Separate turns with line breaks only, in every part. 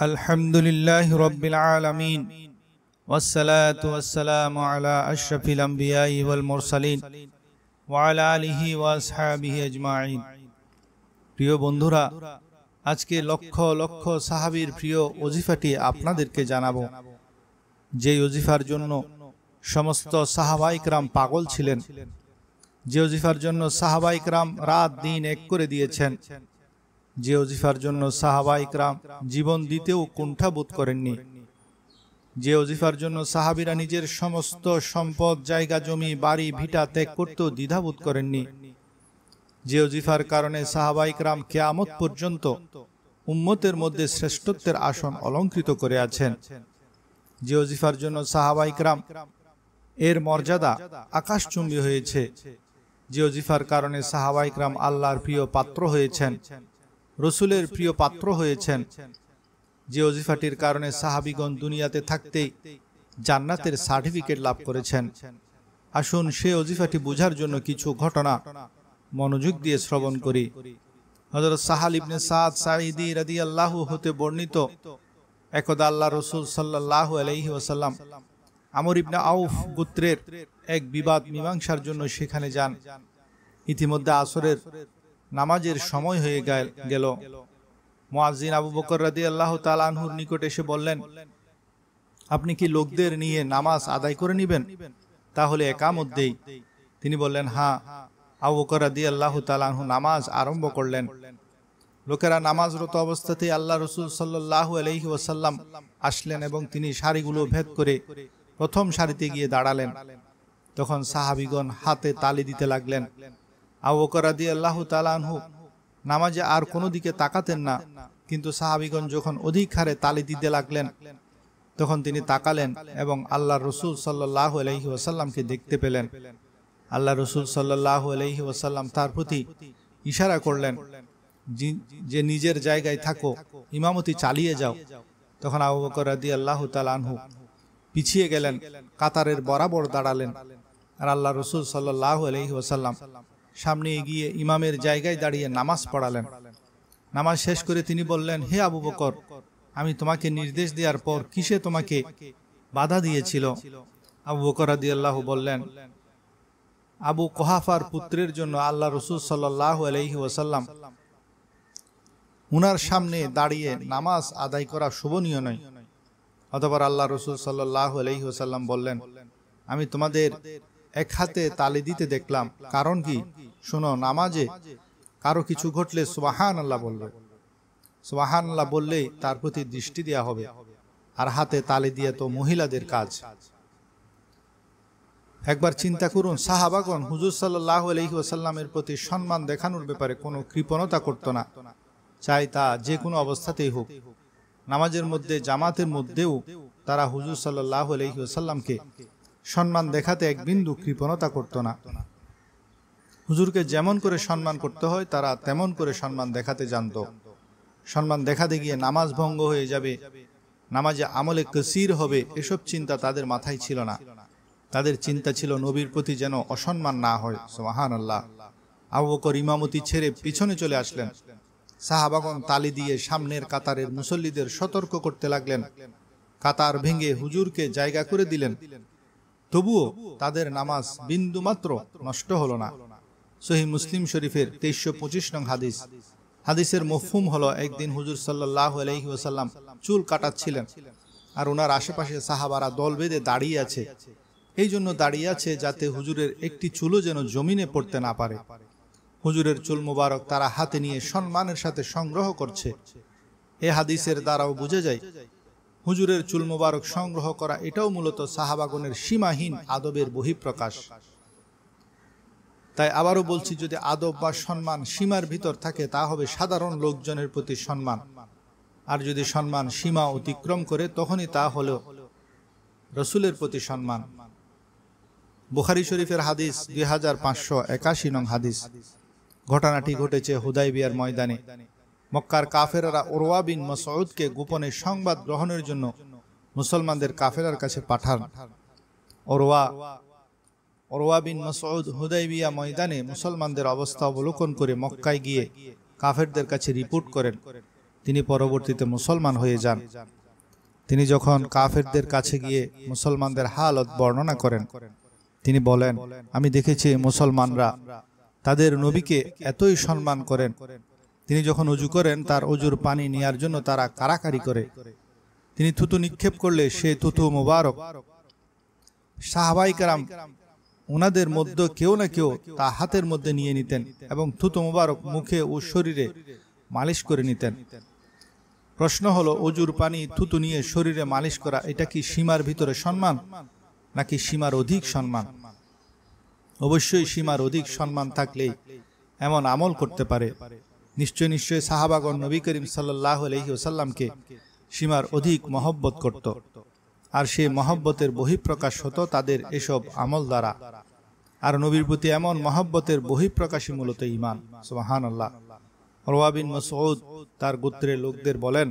الحمد لله رب العالمين والصلاة والسلام على أشرف الأنبياء والمرسلين وعلى آله وأصحابه أجمعين প্রিয় বন্ধুরা আজকে লক্ষ লক্ষ সাহাবির প্রিয় অজিফাটি আপনাদেরকে জানাবো যে অজিফার জন্য সমস্ত সাহাবাইকরাম পাগল ছিলেন যে অজিফার জন্য সাহাবাইকরাম রাত দিন এক করে দিয়েছেন যে অজিফার জন্য সাহাবা ইকরাম জীবন দিতেও কুণ্ঠা বোধ করেননি যে অজিফার জন্য সাহাবিরা নিজের সমস্ত সম্পদ জায়গা জমি বাড়ি ভিটা ত্যাগ করতেও দ্বিধাবোধ করেননি যে অজিফার কারণে সাহাবা ইকরাম কেয়ামত পর্যন্ত উম্মতের মধ্যে শ্রেষ্ঠত্বের আসন অলঙ্কৃত করে আছেন যে অজিফার জন্য সাহাবা ইকরাম
এর মর্যাদা আকাশচুম্বী হয়েছে
যে অজিফার কারণে সাহাবা ইকরাম আল্লাহর প্রিয় পাত্র হয়েছেন রসুলের প্রিয় পাত্র হয়েছেন যে অজিফাটির কারণে সাহাবিগণ দুনিয়াতে থাকতেই জান্নাতের সার্টিফিকেট লাভ করেছেন আসুন সে অজিফাটি বোঝার জন্য কিছু ঘটনা মনোযোগ দিয়ে শ্রবণ করি হজরত সাহাল ইবনে সাদ সাঈদি রাদি আল্লাহ হতে বর্ণিত একদা আল্লাহ রসুল সাল্লাহ আলহি ওসাল্লাম আমর ইবনে আউফ গোত্রের এক বিবাদ মীমাংসার জন্য সেখানে যান ইতিমধ্যে আসরের নামাজের সময় হয়ে গেল মোয়াজিন আবু বকর রাদি আল্লাহ তালানহুর নিকট এসে বললেন আপনি কি লোকদের নিয়ে নামাজ আদায় করে নিবেন তাহলে একামত দেই তিনি বললেন হ্যাঁ আবু বকর রাদি আল্লাহ তালানহু নামাজ আরম্ভ করলেন লোকেরা নামাজরত অবস্থাতেই আল্লাহ রসুল সাল্লাহ আলহি ওসাল্লাম আসলেন এবং তিনি শাড়িগুলো ভেদ করে প্রথম সারিতে গিয়ে দাঁড়ালেন তখন সাহাবিগণ হাতে তালি দিতে লাগলেন আবু বকর রাদি আল্লাহ তালানহু নামাজে আর কোনো দিকে তাকাতেন না কিন্তু সাহাবিগঞ্জ যখন অধিক হারে তালি দিতে লাগলেন তখন তিনি তাকালেন এবং আল্লাহ রসুল সাল্লাহ আলহি ওসাল্লামকে দেখতে পেলেন আল্লাহ রসুল সাল্লাহ আলহি ওসাল্লাম তার প্রতি ইশারা করলেন যে নিজের জায়গায় থাকো ইমামতি চালিয়ে যাও তখন আবু বকর রাদি আল্লাহ তালানহু পিছিয়ে গেলেন কাতারের বরাবর দাঁড়ালেন আর আল্লাহ রসুল সাল্লাহ আলহি ওসাল্লাম সামনে এগিয়ে ইমামের জায়গায় দাঁড়িয়ে নামাজ পড়ালেন নামাজ শেষ করে তিনি বললেন হে আবু বকর আমি তোমাকে নির্দেশ দেওয়ার পর কিসে তোমাকে বাধা দিয়েছিল আবু বকর আদি আল্লাহ বললেন আবু কোহাফার পুত্রের জন্য আল্লাহ রসুল সাল্লাহ আলহি ওসাল্লাম উনার সামনে দাঁড়িয়ে নামাজ আদায় করা শোভনীয় নয় অতপর আল্লাহ রসুল সাল্লাহ আলহি ওসাল্লাম বললেন আমি তোমাদের এক হাতে তালি দিতে দেখলাম কারণ কি শোনো নামাজে কারো কিছু ঘটলে সোহান আল্লাহ বলবে সোহান আল্লাহ বললেই তার প্রতি দৃষ্টি দেওয়া হবে আর হাতে তালি দিয়ে তো মহিলাদের কাজ একবার চিন্তা করুন সাহাবাগন হুজুর সাল্লাহ আলহি ওসাল্লামের প্রতি সম্মান দেখানোর ব্যাপারে কোনো কৃপণতা করত না চাই তা যে কোনো অবস্থাতেই হোক নামাজের মধ্যে জামাতের মধ্যেও তারা হুজুর সাল্লাহ আলহি ওসাল্লামকে সম্মান দেখাতে এক বিন্দু কৃপণতা করত না হুজুরকে যেমন করে সম্মান করতে হয় তারা তেমন করে সম্মান দেখাতে জানত সম্মান দেখাতে গিয়ে নামাজ ভঙ্গ হয়ে যাবে নামাজে আমলে কসির হবে এসব চিন্তা তাদের মাথায় ছিল না তাদের চিন্তা ছিল নবীর প্রতি যেন অসম্মান না হয় সোহান আল্লাহ আবকর ইমামতি ছেড়ে পিছনে চলে আসলেন সাহাবাগন তালি দিয়ে সামনের কাতারের মুসল্লিদের সতর্ক করতে লাগলেন কাতার ভেঙে হুজুরকে জায়গা করে দিলেন তবুও তাদের নামাজ বিন্দু মাত্র নষ্ট হল না সহি মুসলিম শরীফের তেইশশো পঁচিশ নং হাদিস হাদিসের মফহুম হলো একদিন হুজুর সাল্লাহ আলহি ওসাল্লাম চুল কাটাচ্ছিলেন আর ওনার আশেপাশে সাহাবারা দল বেঁধে দাঁড়িয়ে আছে এই জন্য দাঁড়িয়ে আছে যাতে হুজুরের একটি চুলও যেন জমিনে পড়তে না পারে হুজুরের চুল মুবারক তারা হাতে নিয়ে সম্মানের সাথে সংগ্রহ করছে এ হাদিসের দ্বারাও বুঝে যায় হুজুরের চুল মোবারক সংগ্রহ করা এটাও মূলত সাহাবাগনের সীমাহীন আদবের বহিঃপ্রকাশ তাই আবারও বলছি যদি আদব বা সম্মান সীমার ভিতর থাকে তা হবে সাধারণ লোকজনের প্রতি সম্মান আর যদি সম্মান সীমা অতিক্রম করে তখনই তা হল রসুলের প্রতি সম্মান বুখারি শরীফের হাদিস দুই হাজার পাঁচশো একাশি নং হাদিস ঘটনাটি ঘটেছে হুদাইবিয়ার ময়দানে মক্কার কাফেরারা ওরওয়া বিন মসউদকে গোপনে সংবাদ গ্রহণের জন্য মুসলমানদের কাফেরার কাছে পাঠান ওরওয়া ওরওয়া বিন মসউদ হুদাইবিয়া ময়দানে মুসলমানদের অবস্থা অবলোকন করে মক্কায় গিয়ে কাফেরদের কাছে রিপোর্ট করেন তিনি পরবর্তীতে মুসলমান হয়ে যান তিনি যখন কাফেরদের কাছে গিয়ে মুসলমানদের হালত বর্ণনা করেন তিনি বলেন আমি দেখেছি মুসলমানরা তাদের নবীকে এতই সম্মান করেন তিনি যখন অজু করেন তার অজুর পানি নেওয়ার জন্য তারা কারাকারি করে তিনি থুতু নিক্ষেপ করলে সে থুতু মোবারক সাহাবাই কারাম ওনাদের মধ্যে কেউ না কেউ তা হাতের মধ্যে নিয়ে নিতেন এবং থুতু মোবারক মুখে ও শরীরে মালিশ করে নিতেন প্রশ্ন হলো অজুর পানি থুতু নিয়ে শরীরে মালিশ করা এটা কি সীমার ভিতরে সম্মান নাকি সীমার অধিক সম্মান অবশ্যই সীমার অধিক সম্মান থাকলেই এমন আমল করতে পারে নিশ্চয় নিশ্চয় সাহাবাগর নবী করিম সাল্লাহ আলহি ওসাল্লামকে সীমার অধিক মহব্বত করত আর সেই মহব্বতের বহিঃপ্রকাশ হতো তাদের এসব আমল দ্বারা আর নবীর প্রতি এমন মহব্বতের বহিঃপ্রকাশই মূলত ইমান সোহান আল্লাহ রওয়াবিন মসৌদ তার গোত্রের লোকদের বলেন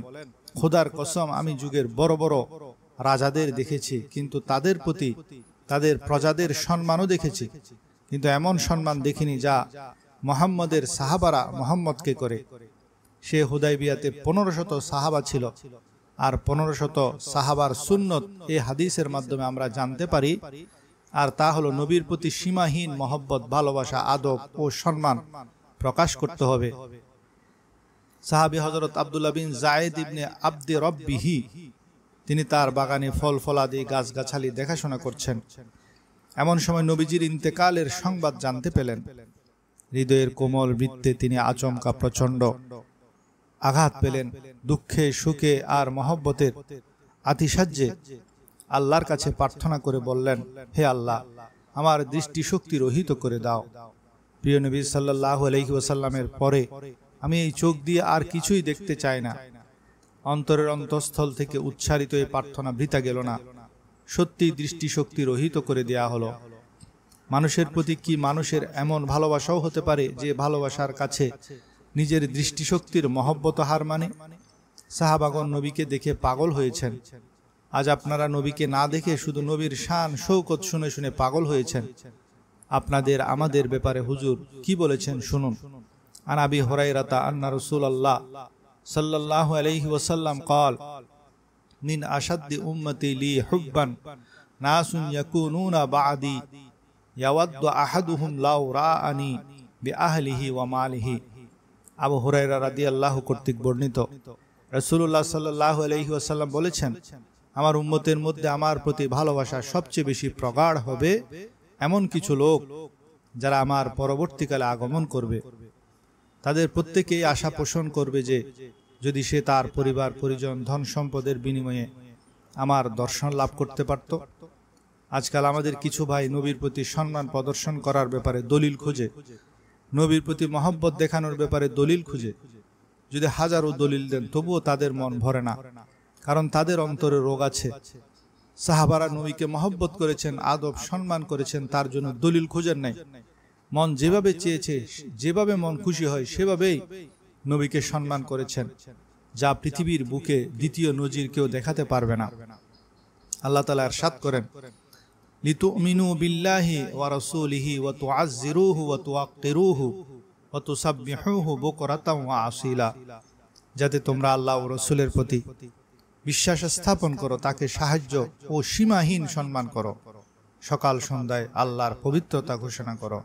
খোদার কসম আমি যুগের বড় বড় রাজাদের দেখেছি কিন্তু তাদের প্রতি তাদের প্রজাদের সম্মানও দেখেছি কিন্তু এমন সম্মান দেখিনি যা মোহাম্মদের সাহাবারা মোহাম্মদকে করে সে বিয়াতে পনেরো শত সাহাবা ছিল আর পনেরো শত সাহাবার সুন্নত এ হাদিসের মাধ্যমে আমরা জানতে পারি আর তা হলো নবীর প্রতি সীমাহীন মহব্বত ভালোবাসা আদব ও সম্মান প্রকাশ করতে হবে সাহাবি হজরত আবদুল্লা বিন জায়দ ইবনে আব্দে রব্বিহি তিনি তার বাগানে ফল ফলাদি গাছগাছালি দেখাশোনা করছেন এমন সময় নবীজির ইন্তেকালের সংবাদ জানতে পেলেন হৃদয়ের কোমল বৃত্তে তিনি আচমকা প্রচণ্ড আঘাত পেলেন দুঃখে সুখে আর মহব্বতের আতিসাহ্যে আল্লাহর কাছে প্রার্থনা করে বললেন হে আল্লাহ আমার দৃষ্টিশক্তি রহিত করে দাও প্রিয় নবী সাল্লাহ আলহিউসাল্লামের পরে আমি এই চোখ দিয়ে আর কিছুই দেখতে চাই না অন্তরের অন্তঃস্থল থেকে উচ্চারিত এই প্রার্থনা ভৃতা গেল না সত্যি দৃষ্টিশক্তি রহিত করে দেয়া হলো মানুষের প্রতি কি মানুষের এমন ভালোবাসাও হতে পারে যে ভালোবাসার কাছে নিজের দৃষ্টিশক্তির মহব্বত হার মানে সাহাবাগন নবীকে দেখে পাগল হয়েছেন আজ আপনারা নবীকে না দেখে শুধু নবীর শান শৌকত শুনে শুনে পাগল হয়েছেন আপনাদের আমাদের ব্যাপারে হুজুর কি বলেছেন শুনুন আনাবি হরাইরাতা আন্না রসুল আল্লাহ সাল্লাহ আলহি ওসাল্লাম কল মিন আসাদ্দি উম্মতি লি হুব্বান নাসুন ইয়াকুনুনা বাদি ইয়াওয়াদ্দু আহাদুহুম লাউ রা আনি বি আহলিহি ওয়া মালিহি আবু হুরাইরা রাদিয়াল্লাহু কর্তৃক বর্ণিত রাসূলুল্লাহ সাল্লাল্লাহু আলাইহি ওয়াসাল্লাম বলেছেন আমার উম্মতের মধ্যে আমার প্রতি ভালোবাসা সবচেয়ে বেশি প্রগাঢ় হবে এমন কিছু লোক যারা আমার পরবর্তীকালে আগমন করবে তাদের প্রত্যেকেই আশা পোষণ করবে যে যদি সে তার পরিবার পরিজন ধন সম্পদের বিনিময়ে আমার দর্শন লাভ করতে পারত আজকাল আমাদের কিছু ভাই নবীর প্রতি সম্মান প্রদর্শন করার ব্যাপারে দলিল খুঁজে নবীর প্রতি মহব্বত দেখানোর ব্যাপারে দলিল খুঁজে যদি হাজারো দলিল দেন তবুও তাদের মন ভরে না কারণ তাদের অন্তরে রোগ আছে সাহাবারা নবীকে মহব্বত করেছেন আদব সম্মান করেছেন তার জন্য দলিল খুঁজেন নাই মন যেভাবে চেয়েছে যেভাবে মন খুশি হয় সেভাবেই নবীকে সম্মান করেছেন যা পৃথিবীর বুকে দ্বিতীয় নজির কেউ দেখাতে পারবে না আল্লাহ তালা আর সাত করেন লিতুমিনু বিল্লাহি ওয়া রাসূলিহি ওয়া তুআযযিরুহু ওয়া তুআক্কিরুহু ওয়া তুসাব্বিহুহু বুকরাতাম ওয়া আসিলা যাতে তোমরা আল্লাহ ও রসুলের প্রতি বিশ্বাস স্থাপন করো তাকে সাহায্য ও সীমাহীন সম্মান করো সকাল সন্ধ্যায় আল্লাহর পবিত্রতা ঘোষণা করো